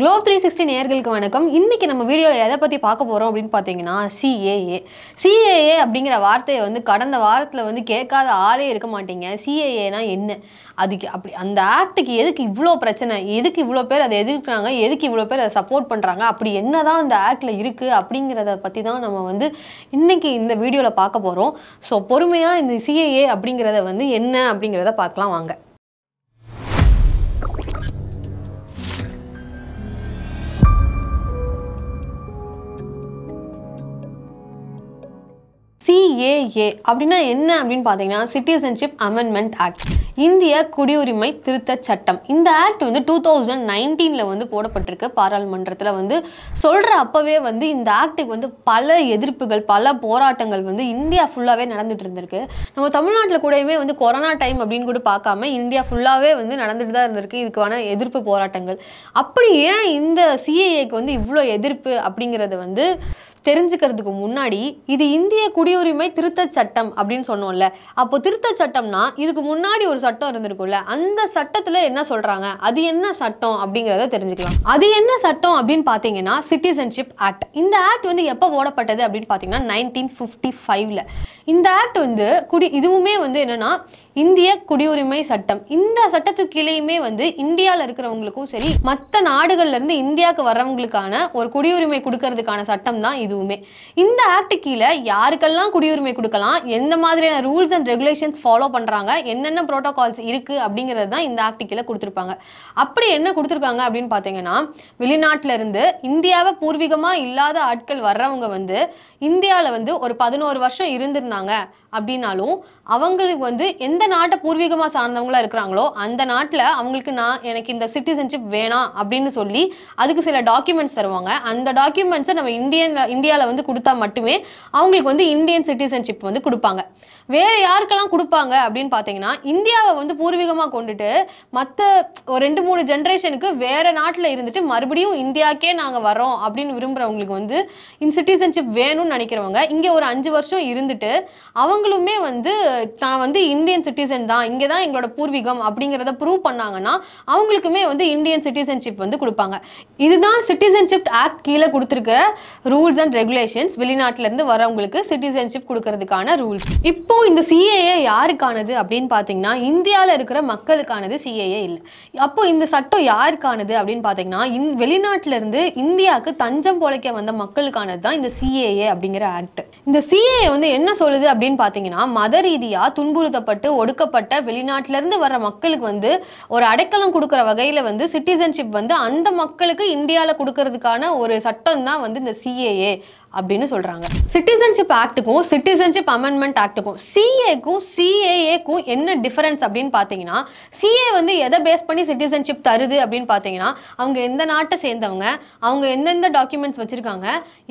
Globe three sixty நேர்களுக்கு வணக்கம் இன்றைக்கி நம்ம வீடியோவில் எதை பற்றி பார்க்க போகிறோம் அப்படின்னு பார்த்தீங்கன்னா சிஏஏ சிஏஏ அப்படிங்கிற வார்த்தையை வந்து கடந்த வாரத்தில் வந்து கேட்காத ஆளே இருக்க மாட்டீங்க சிஏஏனா என்ன அதுக்கு அப்படி அந்த ஆக்டுக்கு எதுக்கு இவ்வளோ பிரச்சனை எதுக்கு இவ்வளோ பேர் அதை எதிர்க்கிறாங்க எதுக்கு இவ்வளோ பேர் அதை சப்போர்ட் பண்ணுறாங்க அப்படி என்ன தான் அந்த ஆக்டில் இருக்குது அப்படிங்கிறத பற்றி தான் நம்ம வந்து இன்றைக்கி இந்த வீடியோவில் பார்க்க போகிறோம் ஸோ பொறுமையாக இந்த சிஏஏ அப்படிங்கிறத வந்து என்ன அப்படிங்கிறத பார்க்கலாம் வாங்க சிஏஏ அப்படின்னா என்ன அப்படின்னு பார்த்தீங்கன்னா சிட்டிசன்ஷிப் அமெண்ட்மெண்ட் ஆக்ட் இந்திய குடியுரிமை திருத்த சட்டம் இந்த ஆக்ட் வந்து டூ தௌசண்ட் நைன்டீனில் வந்து போடப்பட்டிருக்கு பாராளுமன்றத்தில் வந்து சொல்கிற அப்போவே வந்து இந்த ஆக்டுக்கு வந்து பல எதிர்ப்புகள் பல போராட்டங்கள் வந்து இந்தியா ஃபுல்லாகவே நடந்துகிட்டு இருந்திருக்கு நம்ம தமிழ்நாட்டில் கூடயுமே வந்து கொரோனா டைம் அப்படின்னு கூட பார்க்காம இந்தியா ஃபுல்லாகவே வந்து நடந்துட்டு தான் இருந்திருக்கு இதுக்கான எதிர்ப்பு போராட்டங்கள் அப்படி ஏன் இந்த சிஏஏக்கு வந்து இவ்வளோ எதிர்ப்பு அப்படிங்கிறது வந்து தெரிஞ்சுக்கிறதுக்கு முன்னாடி இது இந்திய குடியுரிமை திருத்த சட்டம் அப்படின்னு சொன்னோம்ல அப்போ திருத்த சட்டம்னா இதுக்கு முன்னாடி ஒரு சட்டம் இருந்திருக்கும்ல அந்த சட்டத்தில் என்ன சொல்கிறாங்க அது என்ன சட்டம் அப்படிங்கிறத தெரிஞ்சுக்கலாம் அது என்ன சட்டம் அப்படின்னு பார்த்தீங்கன்னா சிட்டிசன்ஷிப் ஆக்ட் இந்த ஆக்ட் வந்து எப்போ போடப்பட்டது அப்படின்னு பார்த்தீங்கன்னா நைன்டீன் ஃபிஃப்டி ஃபைவ்ல இந்த ஆக்ட் வந்து குடி இதுவுமே வந்து என்னென்னா இந்திய குடியுரிமை சட்டம் இந்த சட்டத்துக்கு வந்து இந்தியாவில் இருக்கிறவங்களுக்கும் சரி மற்ற நாடுகள்ல இருந்து இந்தியாவுக்கு வர்றவங்களுக்கான ஒரு குடியுரிமை கொடுக்கறதுக்கான சட்டம் தான் இதுவுமே இந்த ஆக்டு கீழே யாருக்கெல்லாம் குடியுரிமை கொடுக்கலாம் எந்த மாதிரியான ரூல்ஸ் அண்ட் ரெகுலேஷன்ஸ் ஃபாலோ பண்றாங்க என்னென்ன ப்ரோட்டோகால்ஸ் இருக்கு அப்படிங்கிறது தான் இந்த ஆக்டு கீழே கொடுத்துருப்பாங்க அப்படி என்ன கொடுத்துருக்காங்க அப்படின்னு பார்த்தீங்கன்னா வெளிநாட்டில இருந்து இந்தியாவை பூர்வீகமாக இல்லாத ஆட்கள் வர்றவங்க வந்து இந்தியாவில் வந்து ஒரு பதினோரு வருஷம் இருந்திருந்தாங்க அப்படின்னாலும் அவங்களுக்கு வந்து எந்த நாட்டை பூர்வீகமாக சார்ந்தவங்களாக இருக்கிறாங்களோ அந்த நாட்டில் அவங்களுக்கு நான் எனக்கு இந்த சிட்டிசன்ஷிப் வேணாம் அப்படின்னு சொல்லி அதுக்கு சில டாக்குமெண்ட்ஸ் தருவாங்க அந்த டாக்குமெண்ட்ஸை நம்ம இந்தியன் இந்தியாவில் வந்து கொடுத்தா மட்டுமே அவங்களுக்கு வந்து இந்தியன் சிட்டிசன்ஷிப் வந்து கொடுப்பாங்க வேற யாருக்கெல்லாம் கொடுப்பாங்க அப்படின்னு பார்த்தீங்கன்னா இந்தியாவை வந்து பூர்வீகமாக கொண்டுட்டு மற்ற ஒரு ரெண்டு மூணு ஜென்ரேஷனுக்கு வேற நாட்டில் இருந்துட்டு மறுபடியும் இந்தியாக்கே நாங்கள் வரோம் அப்படின்னு விரும்புகிறவங்களுக்கு வந்து இந்த சிட்டிசன்ஷிப் வேணும்னு நினைக்கிறவங்க இங்கே ஒரு அஞ்சு வருஷம் இருந்துட்டு அவங்களுமே வந்து நான் வந்து இந்தியன் சிட்டிசன் தான் இங்கே தான் எங்களோட பூர்வீகம் அப்படிங்கிறத ப்ரூவ் பண்ணாங்கன்னா அவங்களுக்குமே வந்து இந்தியன் சிட்டிசன்ஷிப் வந்து கொடுப்பாங்க இதுதான் சிட்டிசன்ஷிப் ஆக்ட் கீழே கொடுத்துருக்க ரூல்ஸ் அண்ட் ரெகுலேஷன்ஸ் வெளிநாட்டிலேருந்து வரவங்களுக்கு சிட்டிசன்ஷிப் கொடுக்கறதுக்கான ரூல்ஸ் இப்போ இப்போவும் இந்த சிஏஏ யாருக்கானது அப்படின்னு பார்த்தீங்கன்னா இந்தியாவில் இருக்கிற மக்களுக்கானது சிஏஏ இல்லை அப்போ இந்த சட்டம் யாருக்கானது அப்படின்னு பார்த்தீங்கன்னா இந் வெளிநாட்டிலிருந்து இந்தியாவுக்கு தஞ்சம் பொழைக்க வந்த மக்களுக்கானது தான் இந்த சிஏஏ அப்படிங்கிற ஆக்ட் இந்த சிஏஏ வந்து என்ன சொல்லுது அப்படின்னு பார்த்தீங்கன்னா மத ரீதியாக துன்புறுத்தப்பட்டு ஒடுக்கப்பட்ட வெளிநாட்டிலேருந்து வர மக்களுக்கு வந்து ஒரு அடைக்கலம் கொடுக்குற வகையில் வந்து சிட்டிசன்ஷிப் வந்து அந்த மக்களுக்கு இந்தியாவில் கொடுக்கறதுக்கான ஒரு சட்டம் தான் வந்து இந்த சிஏஏ அப்படின்னு சொல்கிறாங்க சிட்டிசன்ஷிப் ஆக்ட்டுக்கும் சிட்டிசன்ஷிப் அமெண்ட்மெண்ட் ஆக்ட்டுக்கும் சிஏக்கும் சிஏஏக்கும் என்ன டிஃபரன்ஸ் அப்படின்னு பார்த்தீங்கன்னா சிஏ வந்து எதை பேஸ் பண்ணி சிட்டிசன்ஷிப் தருது அப்படின்னு பார்த்தீங்கன்னா அவங்க எந்த நாட்டை சேர்ந்தவங்க அவங்க எந்தெந்த டாக்குமெண்ட்ஸ் வச்சுருக்காங்க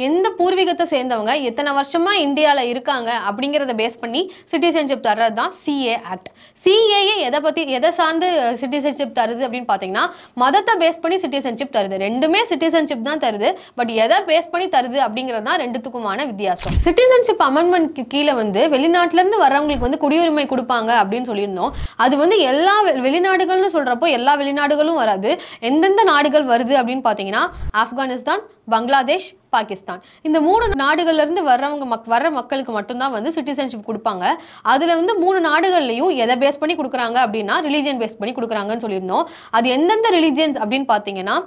எந்த பூர்வீகத்தை சேர்ந்தவங்க எத்தனை வருஷமாக இந்தியாவில் இருக்காங்க அப்படிங்கிறத பேஸ் பண்ணி சிட்டிசன்ஷிப் தர்றது தான் சிஏ ஆக்ட் சிஏஏ எதை பற்றி எதை சார்ந்து சிட்டிசன்ஷிப் தருது அப்படின்னு பார்த்தீங்கன்னா மதத்தை பேஸ் பண்ணி சிட்டிசன்ஷிப் தருது ரெண்டுமே சிட்டிசன்ஷிப் தான் தருது பட் எதை பேஸ் பண்ணி தருது அப்படிங்கிறது தான் ரெண்டுத்துக்குமான வித்தியாசம் சிட்டிசன்ஷிப் அமெண்ட்மெண்ட் கீழே வந்து வெளிநாட்டிலேருந்து வரவங்களுக்கு வந்து குடியுரிமை கொடுப்பாங்க அப்படின்னு சொல்லியிருந்தோம் அது வந்து எல்லா வெளிநாடுகள்னு சொல்கிறப்போ எல்லா வெளிநாடுகளும் வராது எந்தெந்த நாடுகள் வருது அப்படின்னு பார்த்தீங்கன்னா ஆப்கானிஸ்தான் பங்களாதேஷ் பாகிஸ்தான் இந்த மூணு நாடுகள்லேருந்து வர்றவங்க மக் வர்ற மக்களுக்கு மட்டும்தான் வந்து சிட்டிசன்ஷிப் கொடுப்பாங்க அதில் வந்து மூணு நாடுகள்லையும் எதை பேஸ் பண்ணி கொடுக்குறாங்க அப்படின்னா ரிலீஜியன் பேஸ் பண்ணி கொடுக்குறாங்கன்னு சொல்லியிருந்தோம் அது எந்தெந்த ரிலீஜியன்ஸ் அப்படின்னு பார்த்தீங்கன்னா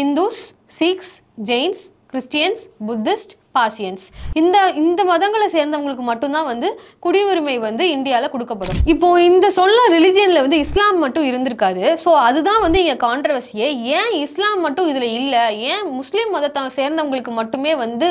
ஹிந்துஸ் சிக்ஸ் ஜெயின்ஸ் கிறிஸ்டியன்ஸ் புத்திஸ்ட் பாசியன்ஸ் இந்த இந்த மதங்களை சேர்ந்தவங்களுக்கு மட்டும்தான் வந்து குடியுரிமை வந்து இந்தியாவில் கொடுக்கப்படும் இப்போ இந்த சொல்ல ரிலிஜியனில் வந்து இஸ்லாம் மட்டும் இருந்திருக்காது ஸோ அதுதான் வந்து இங்கே கான்ட்ரவர்சியே ஏன் இஸ்லாம் மட்டும் இதில் இல்லை ஏன் முஸ்லீம் மதத்தை சேர்ந்தவங்களுக்கு மட்டுமே வந்து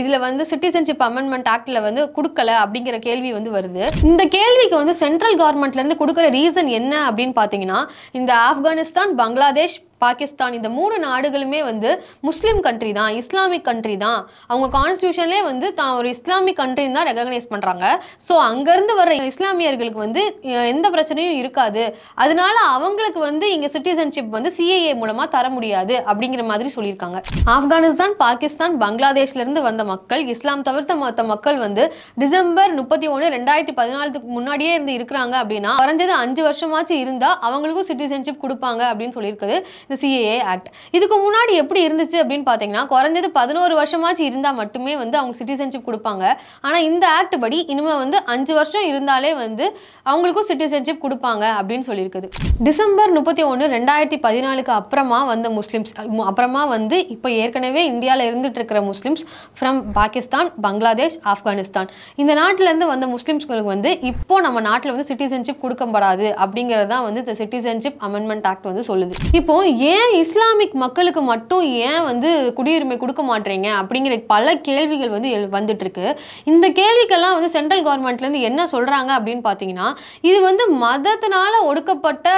இதில் வந்து சிட்டிசன்ஷிப் அமெண்ட்மெண்ட் ஆக்டில் வந்து கொடுக்கல அப்படிங்கிற கேள்வி வந்து வருது இந்த கேள்விக்கு வந்து சென்ட்ரல் கவர்மெண்ட்லேருந்து கொடுக்குற ரீசன் என்ன அப்படின்னு பார்த்தீங்கன்னா இந்த ஆப்கானிஸ்தான் பங்களாதேஷ் பாகிஸ்தான் இந்த மூணு நாடுகளுமே வந்து முஸ்லீம் கண்ட்ரி தான் இஸ்லாமிக் கண்ட்ரி தான் அவங்க கான்ஸ்டியூஷன்லே வந்து தான் ஒரு இஸ்லாமிக் கண்ட்ரின்னு தான் ரெகக்னைஸ் பண்ணுறாங்க ஸோ அங்கேருந்து வர இஸ்லாமியர்களுக்கு வந்து எந்த பிரச்சனையும் இருக்காது அதனால அவங்களுக்கு வந்து இங்கே சிட்டிசன்ஷிப் வந்து சிஏஏ மூலமாக தர முடியாது அப்படிங்கிற மாதிரி சொல்லியிருக்காங்க ஆப்கானிஸ்தான் பாகிஸ்தான் பங்களாதேஷ்லேருந்து வந்த மக்கள் இஸ்லாம் தவிர்த்த மற்ற மக்கள் வந்து டிசம்பர் முப்பத்தி ஒன்று ரெண்டாயிரத்தி பதினாலுக்கு முன்னாடியே இருந்து இருக்கிறாங்க அப்படின்னா குறைஞ்சது அஞ்சு வருஷமாச்சு இருந்தால் அவங்களுக்கும் சிட்டிசன்ஷிப் கொடுப்பாங்க அப்படின்னு சொல்லியிருக்குது இந்த சிஏஏ ஆக்ட் இதுக்கு முன்னாடி எப்படி இருந்துச்சு அப்படின்னு பார்த்தீங்கன்னா குறைஞ்சது பதினோரு வருஷமாச்சு இருந்தால் மட்டுமே வந்து அவங்க சிட்டிசன்ஷிப் கொடுப்பாங்க ஆனால் இந்த ஆக்ட் படி இனிமேல் வந்து அஞ்சு வருஷம் இருந்தாலே வந்து அவங்களுக்கும் சிட்டிசன்ஷிப் கொடுப்பாங்க அப்படின்னு சொல்லியிருக்குது டிசம்பர் முப்பத்தி ஒன்று ரெண்டாயிரத்தி பதினாலுக்கு அப்புறமா வந்த முஸ்லிம்ஸ் அப்புறமா வந்து இப்போ ஏற்கனவே இந்தியாவில் இருந்துட்டு இருக்கிற முஸ்லிம்ஸ் ஃப்ரம் பாகிஸ்தான் பங்களாதேஷ் ஆப்கானிஸ்தான் இந்த நாட்டிலேருந்து வந்த முஸ்லிம்ஸ்களுக்கு வந்து இப்போ நம்ம நாட்டில் வந்து சிட்டிசன்ஷிப் கொடுக்கப்படாது அப்படிங்கிறது தான் வந்து இந்த சிட்டிசன்ஷிப் அமெண்ட்மெண்ட் ஆக்ட் வந்து சொல்லுது இப்போ ஏன் இஸ்லாமிக் மக்களுக்கு மட்டும் ஏன் வந்து குடியுரிமை கொடுக்க மாட்டேறீங்க அப்படிங்கிற பல கேள்விகள் வந்து வந்துட்டு இருக்கு இந்த கேள்விக்கெல்லாம் வந்து சென்ட்ரல் கவர்மெண்ட்லேருந்து என்ன சொல்கிறாங்க அப்படின்னு பார்த்தீங்கன்னா இது வந்து மதத்தினால ஒடுக்கப்பட்ட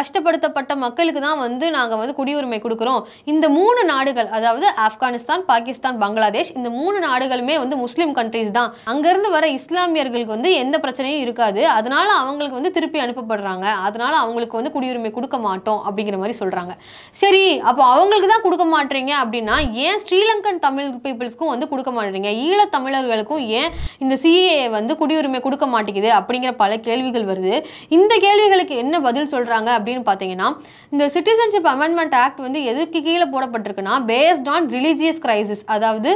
கஷ்டப்படுத்தப்பட்ட மக்களுக்கு தான் வந்து நாங்கள் வந்து குடியுரிமை கொடுக்குறோம் இந்த மூணு நாடுகள் அதாவது ஆப்கானிஸ்தான் பாகிஸ்தான் பங்களாதேஷ் இந்த மூணு நாடுகளுமே வந்து முஸ்லீம் கண்ட்ரிஸ் தான் அங்கேருந்து வர இஸ்லாமியர்களுக்கு வந்து எந்த பிரச்சனையும் இருக்காது அதனால அவங்களுக்கு வந்து திருப்பி அனுப்பப்படுறாங்க அதனால அவங்களுக்கு வந்து குடியுரிமை கொடுக்க மாட்டோம் அப்படிங்கிற மாதிரி சொல்கிறாங்க சரி அப்போ அவங்களுக்கு தான் கொடுக்க மாட்டீங்க அப்படின்னா ஏன் ஸ்ரீலங்கன் தமிழ் பீப்புள்ஸ்க்கும் வந்து கொடுக்க மாட்டீங்க ஈழத்தமிழர்களுக்கும் ஏன் இந்த சிஏ வந்து குடியுரிமை கொடுக்க மாட்டேங்குது அப்படிங்கிற பல கேள்விகள் வருது இந்த கேள்விகளுக்கு என்ன பதில் சொல்கிறாங்க அப்படின்னு பார்த்தீங்கன்னா இந்த சிட்டிசன்ஷிப் அமெண்ட்மெண்ட் ஆக்ட் வந்து எதுக்கு கீழே போடப்பட்டிருக்குன்னா பேஸ்ட் ஆன் ரிலீஜியஸ் கிரைசிஸ் அதாவது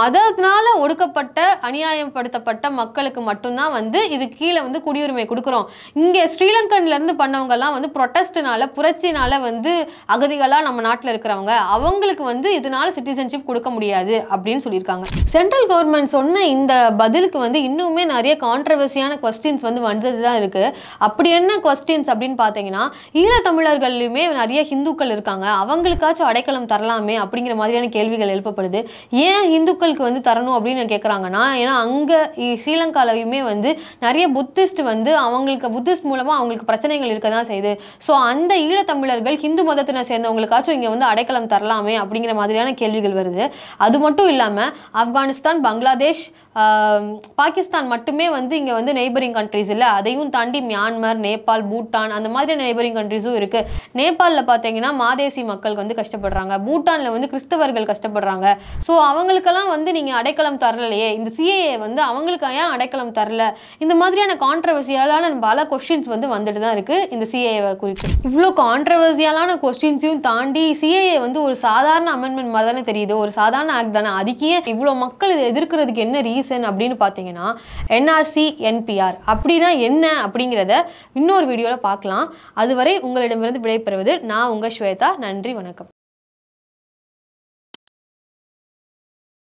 மதத்தினால ஒடுக்கப்பட்ட அநியாயப்படுத்தப்பட்ட மக்களுக்கு மட்டும்தான் வந்து இது கீழே வந்து குடியுரிமை கொடுக்குறோம் இங்கே ஸ்ரீலங்கன்லேருந்து பண்ணவங்கலாம் வந்து ப்ரொட்டஸ்ட்னால புரட்சினால வந்து அகதிகளாக நம்ம நாட்டில் இருக்கிறவங்க அவங்களுக்கு வந்து இதனால சிட்டிசன்ஷிப் கொடுக்க முடியாது அப்படின்னு சொல்லியிருக்காங்க சென்ட்ரல் கவர்மெண்ட் சொன்ன இந்த பதிலுக்கு வந்து இன்னுமே நிறைய கான்ட்ரவர்சியான கொஸ்டின்ஸ் வந்து வந்தது தான் இருக்குது அப்படி என்ன கொஸ்டின்ஸ் அப்படின்னு பார்த்தீங்கன்னா ஈழத்தமிழர்கள்லையுமே நிறைய ஹிந்துக்கள் இருக்காங்க அவங்களுக்காச்சும் அடைக்கலம் தரலாமே அப்படிங்கிற மாதிரியான கேள்விகள் எழுப்பப்படுது ஏன் ஹிந்துக்களுக்கு வந்து தரணும் அப்படின்னு கேட்குறாங்கன்னா சொல்லலாம் ஏன்னா அங்கே ஸ்ரீலங்காலையுமே வந்து நிறைய புத்திஸ்ட் வந்து அவங்களுக்கு புத்திஸ்ட் மூலமாக அவங்களுக்கு பிரச்சனைகள் இருக்க தான் செய்யுது ஸோ அந்த ஈழத்தமிழர்கள் ஹிந்து மதத்தினை சேர்ந்தவங்களுக்காச்சும் இங்கே வந்து அடைக்கலம் தரலாமே அப்படிங்கிற மாதிரியான கேள்விகள் வருது அது மட்டும் இல்லாமல் ஆப்கானிஸ்தான் பங்களாதேஷ் பாகிஸ்தான் மட்டுமே வந்து இங்கே வந்து நெய்பரிங் கண்ட்ரிஸ் இல்லை அதையும் தாண்டி மியான்மர் நேபாள் பூட்டான் அந்த மாதிரியான நெய்பரிங் கண்ட்ரிஸும் இருக்குது நேபாளில் பார்த்தீங்கன்னா மாதேசி மக்கள் வந்து கஷ்டப்படுறாங்க பூட்டானில் வந்து கிறிஸ்தவர்கள் கஷ்டப்படுறாங்க ஸோ அவங்களுக்கெல்லாம் வந்து நீங்கள் அடைக்கலம் தரலையே இந்த சிஏஏ வந்து அவங்களுக்கு ஏன் அடைக்கலம் தரல இந்த மாதிரியான கான்ட்ரவர்சியலான பல கொஸ்டின்ஸ் வந்து வந்துட்டு தான் இருக்குது இந்த சிஏஏ குறித்து இவ்வளோ கான்ட்ரவர்சியலான கொஸ்டின்ஸையும் தாண்டி சிஏஏ வந்து ஒரு சாதாரண அமெண்ட்மெண்ட் மாதிரி தானே தெரியுது ஒரு சாதாரண ஆக்ட் தானே அதுக்கே இவ்வளோ மக்கள் இதை எதிர்க்கிறதுக்கு என்ன ரீசன் அப்படின்னு பார்த்தீங்கன்னா என்ஆர்சி என்பிஆர் அப்படின்னா என்ன அப்படிங்கிறத இன்னொரு வீடியோவில் பார்க்கலாம் அதுவரை உங்களிடமிருந்து விடைபெறுவது நான் உங்கள் ஸ்வேதா நன்றி வணக்கம்